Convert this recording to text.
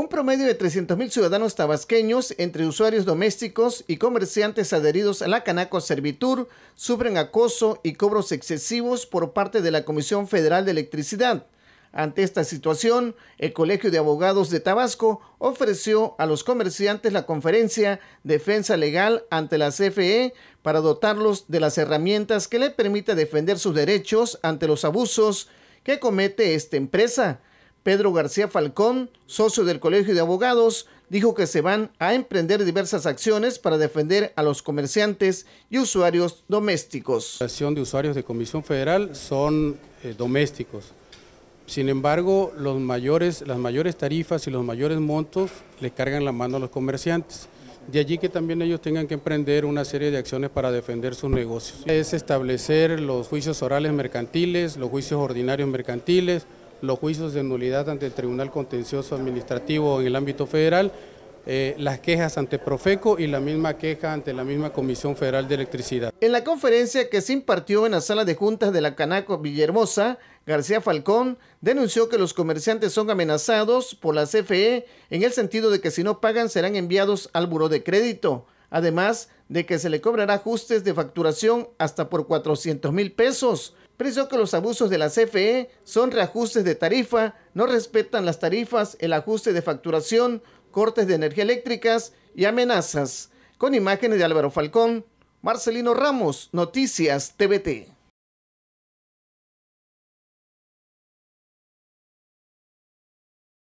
Un promedio de 300.000 ciudadanos tabasqueños, entre usuarios domésticos y comerciantes adheridos a la Canaco Servitur, sufren acoso y cobros excesivos por parte de la Comisión Federal de Electricidad. Ante esta situación, el Colegio de Abogados de Tabasco ofreció a los comerciantes la conferencia Defensa Legal ante la CFE para dotarlos de las herramientas que le permita defender sus derechos ante los abusos que comete esta empresa. Pedro García Falcón, socio del Colegio de Abogados, dijo que se van a emprender diversas acciones para defender a los comerciantes y usuarios domésticos. La acción de usuarios de Comisión Federal son eh, domésticos. Sin embargo, los mayores, las mayores tarifas y los mayores montos le cargan la mano a los comerciantes. De allí que también ellos tengan que emprender una serie de acciones para defender sus negocios. Es establecer los juicios orales mercantiles, los juicios ordinarios mercantiles, los juicios de nulidad ante el Tribunal Contencioso Administrativo en el ámbito federal, eh, las quejas ante Profeco y la misma queja ante la misma Comisión Federal de Electricidad. En la conferencia que se impartió en la sala de juntas de la Canaco Villahermosa, García Falcón denunció que los comerciantes son amenazados por la CFE en el sentido de que si no pagan serán enviados al buro de crédito, además de que se le cobrará ajustes de facturación hasta por 400 mil pesos precisó que los abusos de la CFE son reajustes de tarifa, no respetan las tarifas, el ajuste de facturación, cortes de energía eléctricas y amenazas. Con imágenes de Álvaro Falcón, Marcelino Ramos, Noticias TVT.